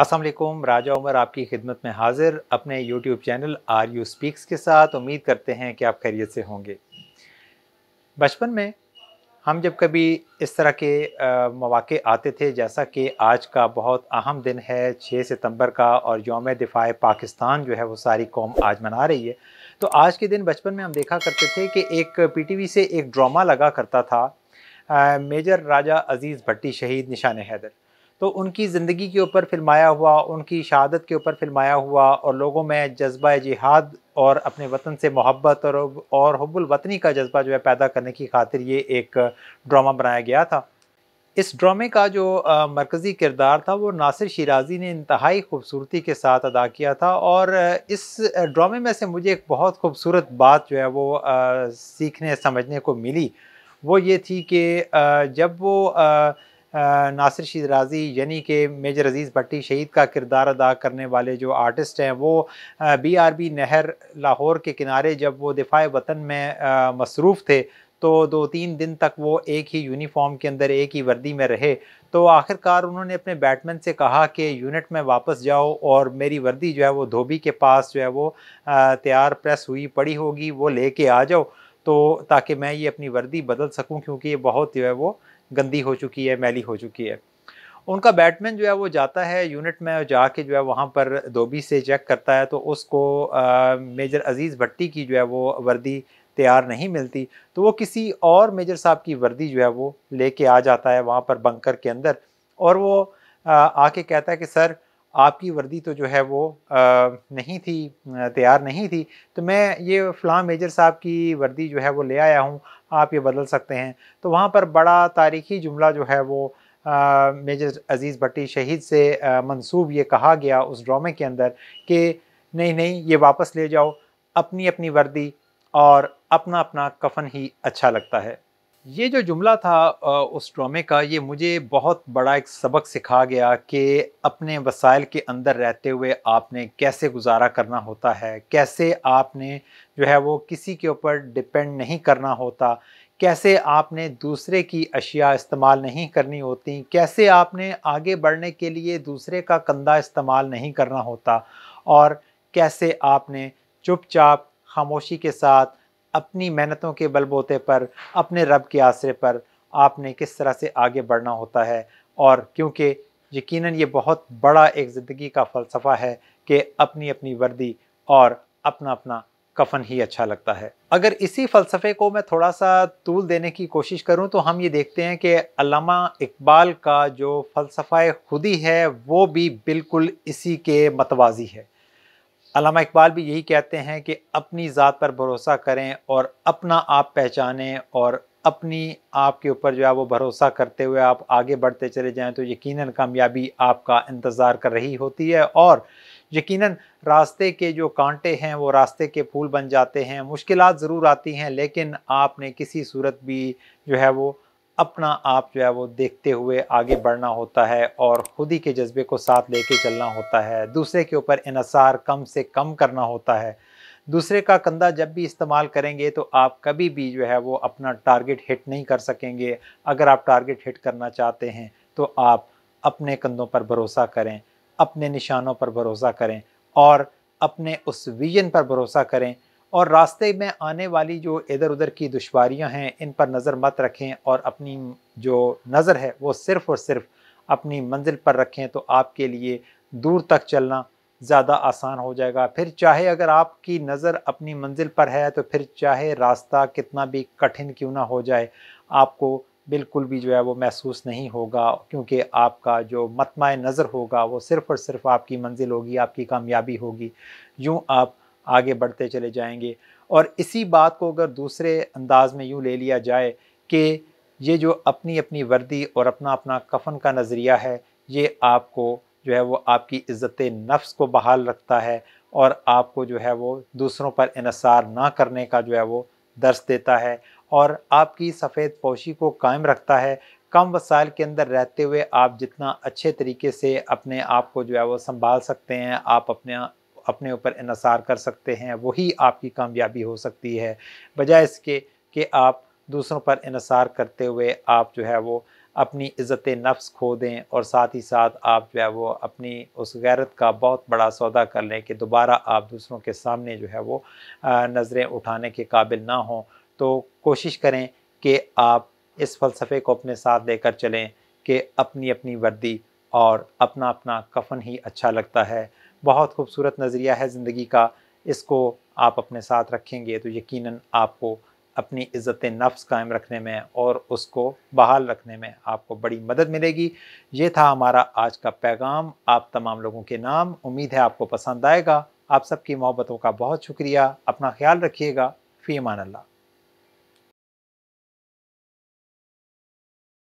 असलम राजा उमर आपकी खिदमत में हाजिर अपने YouTube channel R U speaks के साथ उम्मीद करते हैं कि आप खैरियत से होंगे बचपन में हम जब कभी इस तरह के मौाक़े आते थे जैसा कि आज का बहुत अहम दिन है 6 सितंबर का और योम दिफा पाकिस्तान जो है वो सारी कौम आज मना रही है तो आज के दिन बचपन में हम देखा करते थे कि एक पीटीवी से एक ड्रामा लगा करता था आ, मेजर राजा अजीज़ भट्टी शहीद निशान हैदर तो उनकी ज़िंदगी के ऊपर फिल्माया हुआ उनकी शहादत के ऊपर फिल्माया हुआ और लोगों में जज्बा जिहाद और अपने वतन से मोहब्बत और और हब्बुल वतनी का जज्बा जो है पैदा करने की खातिर ये एक ड्रामा बनाया गया था इस ड्रामे का जो मरकज़ी किरदार था वो नासिर शिराजी ने इंतहाई खूबसूरती के साथ अदा किया था और इस ड्रामे में से मुझे एक बहुत खूबसूरत बात जो है वो सीखने समझने को मिली वो ये थी कि जब वो आ, नासिर राज़ी यानी कि मेजर अज़ीज़ भट्टी शहीद का किरदार अदा करने वाले जो आर्टिस्ट हैं वो बी आर बी नहर लाहौर के किनारे जब वो दिफा वतन में मसरूफ़ थे तो दो तीन दिन तक वो एक ही यूनिफॉर्म के अंदर एक ही वर्दी में रहे तो आखिरकार उन्होंने अपने बैटमैन से कहा कि यूनिट में वापस जाओ और मेरी वर्दी जो है वो धोबी के पास जो है वो तैयार प्रेस हुई पड़ी होगी वो लेके आ जाओ तो ताकि मैं ये अपनी वर्दी बदल सकूं क्योंकि ये बहुत जो है वो गंदी हो चुकी है मैली हो चुकी है उनका बैटमैन जो है वो जाता है यूनिट में और जाके जो है वहाँ पर धोबी से चेक करता है तो उसको आ, मेजर अजीज़ भट्टी की जो है वो वर्दी तैयार नहीं मिलती तो वो किसी और मेजर साहब की वर्दी जो है वो लेके आ जाता है वहाँ पर बंकर के अंदर और वो आ, आके कहता है कि सर आपकी वर्दी तो जो है वो आ, नहीं थी तैयार नहीं थी तो मैं ये फ़लाँ मेजर साहब की वर्दी जो है वो ले आया हूँ आप ये बदल सकते हैं तो वहाँ पर बड़ा तारीखी जुमला जो है वो आ, मेजर अज़ीज़ भट्टी शहीद से मंसूब ये कहा गया उस ड्रामे के अंदर कि नहीं नहीं ये वापस ले जाओ अपनी अपनी वर्दी और अपना अपना कफन ही अच्छा लगता है ये जो जुमला था उस ड्रामे का ये मुझे बहुत बड़ा एक सबक सिखा गया कि अपने वसाइल के अंदर रहते हुए आपने कैसे गुजारा करना होता है कैसे आपने जो है वो किसी के ऊपर डिपेंड नहीं करना होता कैसे आपने दूसरे की अशिया इस्तेमाल नहीं करनी होती कैसे आपने आगे बढ़ने के लिए दूसरे का कंधा इस्तेमाल नहीं करना होता और कैसे आपने चुपचाप खामोशी के साथ अपनी मेहनतों के बलबोते पर अपने रब के आसरे पर आपने किस तरह से आगे बढ़ना होता है और क्योंकि यकीनन ये बहुत बड़ा एक ज़िंदगी का फ़लसफ़ा है कि अपनी अपनी वर्दी और अपना अपना कफन ही अच्छा लगता है अगर इसी फ़लसफ़े को मैं थोड़ा सा तूल देने की कोशिश करूं तो हम ये देखते हैं कि अलामा इकबाल का जो फ़लसफ़ा खुदी है वो भी बिल्कुल इसी के मतवाजी है अलामा इकबाल भी यही कहते हैं कि अपनी ज़ात पर भरोसा करें और अपना आप पहचानें और अपनी आप के ऊपर जो है वो भरोसा करते हुए आप आगे बढ़ते चले जाएं तो यकीनन कामयाबी आपका इंतज़ार कर रही होती है और यकीनन रास्ते के जो कांटे हैं वो रास्ते के फूल बन जाते हैं मुश्किल ज़रूर आती हैं लेकिन आपने किसी सूरत भी जो है वो अपना आप जो है वो देखते हुए आगे बढ़ना होता है और ख़ुद ही के जज्बे को साथ लेके चलना होता है दूसरे के ऊपर इसार कम से कम करना होता है दूसरे का कंधा जब भी इस्तेमाल करेंगे तो आप कभी भी जो है वो अपना टारगेट हिट नहीं कर सकेंगे अगर आप टारगेट हिट करना चाहते हैं तो आप अपने कंधों पर भरोसा करें अपने निशानों पर भरोसा करें और अपने उस विजन पर भरोसा करें और रास्ते में आने वाली जो इधर उधर की दुशारियाँ हैं इन पर नज़र मत रखें और अपनी जो नज़र है वो सिर्फ़ और सिर्फ अपनी मंजिल पर रखें तो आपके लिए दूर तक चलना ज़्यादा आसान हो जाएगा फिर चाहे अगर आपकी नज़र अपनी मंजिल पर है तो फिर चाहे रास्ता कितना भी कठिन क्यों ना हो जाए आपको बिल्कुल भी जो है वो महसूस नहीं होगा क्योंकि आपका जो मतम नज़र होगा वो सिर्फ़ और सिर्फ आपकी मंजिल होगी आपकी कामयाबी होगी यूँ आप आगे बढ़ते चले जाएंगे और इसी बात को अगर दूसरे अंदाज में यूँ ले लिया जाए कि ये जो अपनी अपनी वर्दी और अपना अपना कफन का नज़रिया है ये आपको जो है वो आपकी इज़्ज़त नफ्स को बहाल रखता है और आपको जो है वो दूसरों पर इसार ना करने का जो है वो दर्स देता है और आपकी सफ़ेद पोशी को कायम रखता है कम वसाइल के अंदर रहते हुए आप जितना अच्छे तरीके से अपने आप को जो है वो संभाल सकते हैं आप अपने अपने ऊपर इसार कर सकते हैं वही आपकी कामयाबी हो सकती है बजाय इसके कि आप दूसरों पर इसार करते हुए आप जो है वो अपनी इज़्ज़त नफ्स खो दें और साथ ही साथ आप जो है वो अपनी उस गैरत का बहुत बड़ा सौदा कर लें कि दोबारा आप दूसरों के सामने जो है वो नज़रें उठाने के काबिल ना हों तो कोशिश करें कि आप इस फ़लसफ़े को अपने साथ लेकर चलें कि अपनी अपनी वर्दी और अपना अपना कफन ही अच्छा लगता है बहुत खूबसूरत नज़रिया है ज़िंदगी का इसको आप अपने साथ रखेंगे तो यकीन आपको अपनी इज़्ज़त नफ्स कायम रखने में और उसको बहाल रखने में आपको बड़ी मदद मिलेगी ये था हमारा आज का पैगाम आप तमाम लोगों के नाम उम्मीद है आपको पसंद आएगा आप सबकी मोहब्बतों का बहुत शुक्रिया अपना ख्याल रखिएगा फ़ी अमान